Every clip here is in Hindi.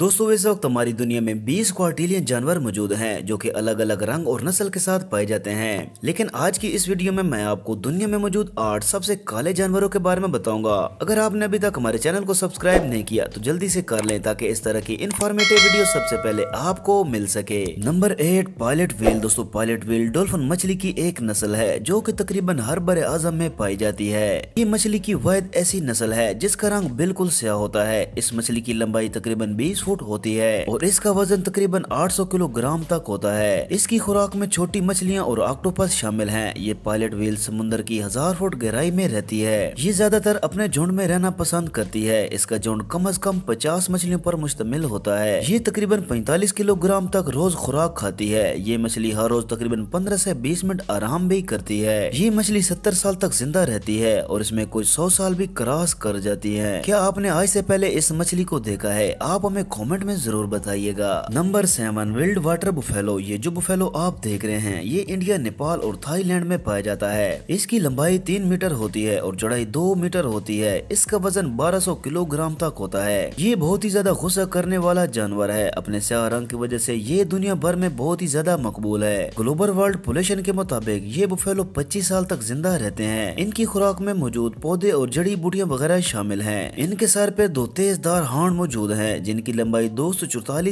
दोस्तों इस वक्त हमारी दुनिया में 20 क्वार्टिलियन जानवर मौजूद हैं जो कि अलग अलग रंग और नस्ल के साथ पाए जाते हैं लेकिन आज की इस वीडियो में मैं आपको दुनिया में मौजूद आठ सबसे काले जानवरों के बारे में बताऊंगा अगर आपने अभी तक हमारे चैनल को सब्सक्राइब नहीं किया तो जल्दी से कर लें ताकि इस तरह की इन्फॉर्मेटिव वीडियो सबसे पहले आपको मिल सके नंबर एट पायलट व्हील दोस्तों पायलट व्हील डोल्फिन मछली की एक नस्ल है जो की तकरीबन हर बड़े आजम में पाई जाती है ये मछली की वैध ऐसी नस्ल है जिसका रंग बिल्कुल स्या होता है इस मछली की लंबाई तकरीबन बीस फुट होती है और इसका वजन तकरीबन 800 किलोग्राम तक होता है इसकी खुराक में छोटी मछलियाँ और ऑक्टोपस शामिल है ये पायलट व्हील समुद्र की हजार फुट गहराई में रहती है ये ज्यादातर अपने झुंड में रहना पसंद करती है इसका झुंड कम अज कम पचास मछलियों पर मुश्तमिल होता है ये तकरीबन पैंतालीस किलोग्राम तक रोज खुराक खाती है ये मछली हर रोज तकरीबन पंद्रह ऐसी बीस मिनट आराम भी करती है ये मछली सत्तर साल तक जिंदा रहती है और इसमें कुछ सौ साल भी क्रॉस कर जाती है क्या आपने आज से पहले इस मछली को देखा है आप हमें कमेंट में जरूर बताइएगा number seven wild water buffalo ये जो बुफेलो आप देख रहे हैं ये इंडिया नेपाल और थाईलैंड में पाया जाता है इसकी लंबाई तीन मीटर होती है और चौड़ाई दो मीटर होती है इसका वजन सौ किलोग्राम तक होता है ये बहुत ही ज्यादा गुस्सा करने वाला जानवर है अपने स्या रंग की वजह ऐसी ये दुनिया भर में बहुत ही ज्यादा मकबूल है ग्लोबल वर्ल्ड पॉपुलेशन के मुताबिक ये बुफेलो पच्चीस साल तक जिंदा रहते हैं इनकी खुराक में मौजूद पौधे और जड़ी बूटियाँ वगैरह शामिल है इनके सर पे दो तेज दार मौजूद है जिनकी लंबाई दो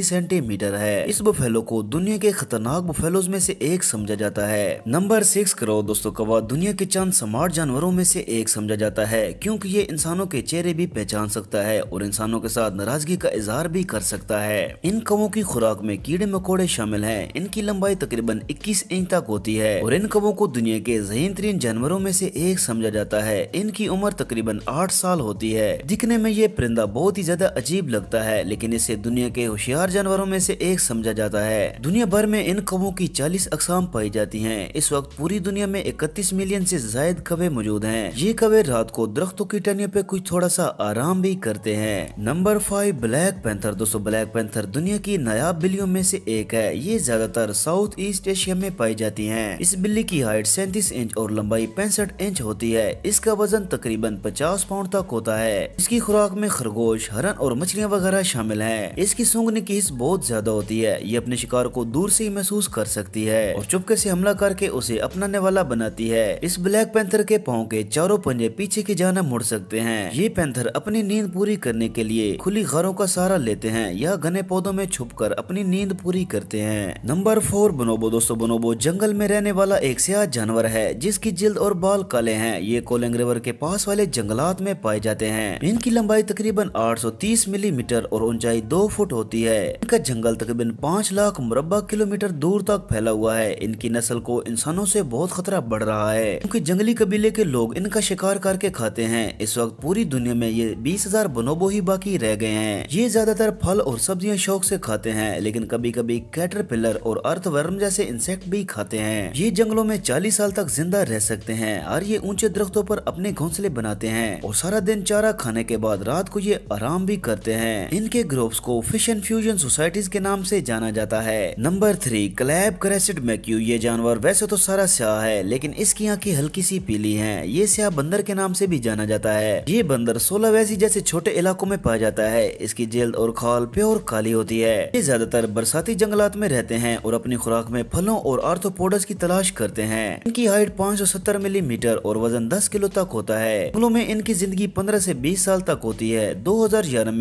सेंटीमीटर है इस बुफेलो को दुनिया के खतरनाक बुफेलो में से एक समझा जाता है नंबर सिक्स करो दोस्तों कवा दुनिया के चंद स्मार्ट जानवरों में से एक समझा जाता है क्योंकि ये इंसानों के चेहरे भी पहचान सकता है और इंसानों के साथ नाराजगी का इजहार भी कर सकता है इन कवों की खुराक में कीड़े मकोड़े शामिल है इनकी लंबाई तकरीबन इक्कीस इंच तक होती है और इन कवों को दुनिया के जहन तरीन जानवरों में ऐसी एक समझा जाता है इनकी उम्र तकरीबन आठ साल होती है दिखने में ये परिंदा बहुत ही ज्यादा अजीब लगता है लेकिन इस इसे दुनिया के होशियार जानवरों में से एक समझा जाता है दुनिया भर में इन कबों की 40 अकसाम पाई जाती हैं। इस वक्त पूरी दुनिया में 31 मिलियन से जायद कबे मौजूद हैं। ये कबे रात को दरख्तों की टनियों पे कुछ थोड़ा सा आराम भी करते हैं नंबर फाइव ब्लैक पैंथर दोस्तों ब्लैक पैंथर दुनिया की नायाब बिल्लियों में से एक है ये ज्यादातर साउथ ईस्ट एशिया में पाई जाती है इस बिल्ली की हाइट सैंतीस इंच और लंबाई पैंसठ इंच होती है इसका वजन तकरीबन पचास पाउंड तक होता है इसकी खुराक में खरगोश हरन और मछलियाँ वगैरह शामिल है है इसकी सूंघने की हिस्स बहुत ज्यादा होती है ये अपने शिकार को दूर से ही महसूस कर सकती है और चुपके से हमला करके उसे अपनाने वाला बनाती है इस ब्लैक पैंथर के पाँव के चारों पंजे पीछे की जाना मुड़ सकते हैं ये पैंथर अपनी नींद पूरी करने के लिए खुली घरों का सहारा लेते हैं या घने पौधों में छुप अपनी नींद पूरी करते हैं नंबर फोर बनोबो दोस्तों बनोबो जंगल में रहने वाला एक सियाह जानवर है जिसकी जिल्द और बाल काले हैं ये कोलंग रिवर के पास वाले जंगलात में पाए जाते हैं इनकी लंबाई तकरीबन 830 मिलीमीटर और ऊंचाई दो फुट होती है इनका जंगल तकरीबन पाँच लाख मुरबा किलोमीटर दूर तक फैला हुआ है इनकी नस्ल को इंसानों से बहुत खतरा बढ़ रहा है क्योंकि जंगली कबीले के लोग इनका शिकार करके खाते हैं इस वक्त पूरी दुनिया में ये बीस हजार बनोबो ही बाकी रह गए हैं ये ज्यादातर फल और सब्जियां शौक से खाते हैं लेकिन कभी कभी कैटर और अर्थवर्म जैसे इंसेक्ट भी खाते हैं ये जंगलों में चालीस साल तक जिंदा रह सकते हैं और ये ऊंचे दरख्तों पर अपने घोंसले बनाते हैं और सारा दिन चारा खाने के बाद रात को ये आराम भी करते हैं इनके ग्रोप ग्रुप्स को फिश एंड फ्यूजन सोसाइटीज के नाम से जाना जाता है नंबर थ्री क्लैब क्रेसिड मैक्यू ये जानवर वैसे तो सारा स्याह है लेकिन इसकी आंखें हल्की सी पीली हैं ये स्याह बंदर के नाम से भी जाना जाता है ये बंदर सोला वैसी जैसे छोटे इलाकों में पाया जाता है इसकी जेल और खाल प्योर काली होती है ये ज्यादातर बरसाती जंगलात में रहते हैं और अपनी खुराक में फलों और आर्थोपोडस की तलाश करते हैं इनकी हाइट पाँच मिलीमीटर और वजन दस किलो तक होता है जंगलों में इनकी जिंदगी पंद्रह ऐसी बीस साल तक होती है दो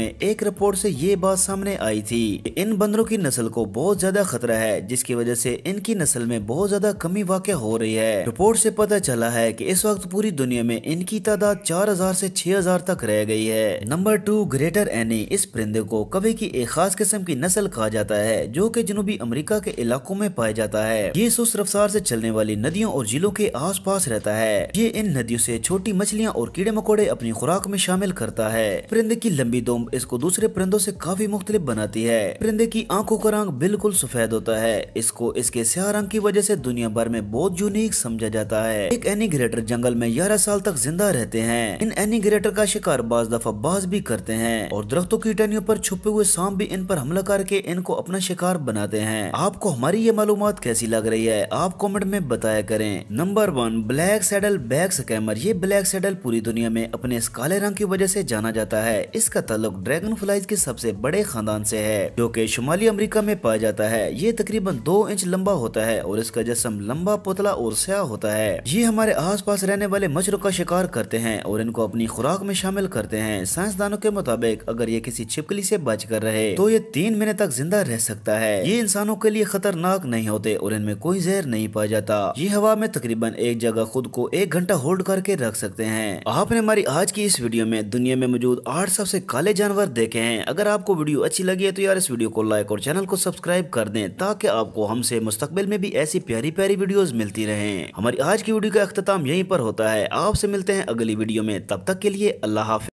में एक रिपोर्ट से ये बात सामने आई थी इन बंदरों की नस्ल को बहुत ज्यादा खतरा है जिसकी वजह से इनकी नस्ल में बहुत ज्यादा कमी वाक हो रही है रिपोर्ट से पता चला है कि इस वक्त पूरी दुनिया में इनकी तादाद 4000 से 6000 तक रह गई है नंबर टू ग्रेटर एनी इस परिंदे को कवे की एक खास किस्म की नस्ल कहा जाता है जो की जनूबी अमरीका के इलाकों में पाया जाता है ये सुस्त रफ्तार ऐसी चलने वाली नदियों और जिलों के आस रहता है ये इन नदियों ऐसी छोटी मछलियाँ और कीड़े मकोड़े अपनी खुराक में शामिल करता है परिंदे की लंबी दोम इसको दूसरे परिंदों से काफी मुख्तलिफ बनाती है परिंदे की आंखों का रंग बिल्कुल सफेद होता है इसको इसके स्या रंग की वजह से दुनिया भर में बहुत यूनिक समझा जाता है एक एनिग्रेटर जंगल में ग्यारह साल तक जिंदा रहते हैं इन एनिग्रेटर का शिकार बाज दफा बाज भी करते हैं और दरख्तों की टहनियों पर छुपे हुए सांप भी इन पर हमला करके इनको अपना शिकार बनाते हैं आपको हमारी ये मालूम कैसी लग रही है आप कॉमेंट में बताया करें number one black saddle bag skimmer ये ब्लैक सैडल पूरी दुनिया में अपने काले रंग की वजह से जाना जाता है इसका तल्लुक ड्रैगन फ्लाइज के सबसे बड़े खानदान से है जो कि शुमाली अमेरिका में पाया जाता है ये तकरीबन दो इंच लंबा होता है और इसका जसम लंबा पुतला और स्या होता है ये हमारे पास रहने वाले मच्छरों का शिकार करते हैं और इनको अपनी खुराक में शामिल करते हैं साइंसदानों के मुताबिक अगर ये किसी छिपकली ऐसी बच कर रहे तो ये तीन महीने तक जिंदा रह सकता है ये इंसानों के लिए खतरनाक नहीं होते और इनमें कोई जहर नहीं पाया जाता ये हवा में तकरीबन एक जगह खुद को एक घंटा होल्ड करके रख सकते हैं आपने हमारी आज की इस वीडियो में दुनिया में मौजूद आठ सबसे काले जानवर देखे हैं अगर आप आपको वीडियो अच्छी लगी है तो यार इस वीडियो को लाइक और चैनल को सब्सक्राइब कर दें ताकि आपको हमसे मुस्तकबिल में भी ऐसी प्यारी प्यारी वीडियोस मिलती रहें हमारी आज की वीडियो का अख्ताम यहीं पर होता है आपसे मिलते हैं अगली वीडियो में तब तक के लिए अल्लाह हाफि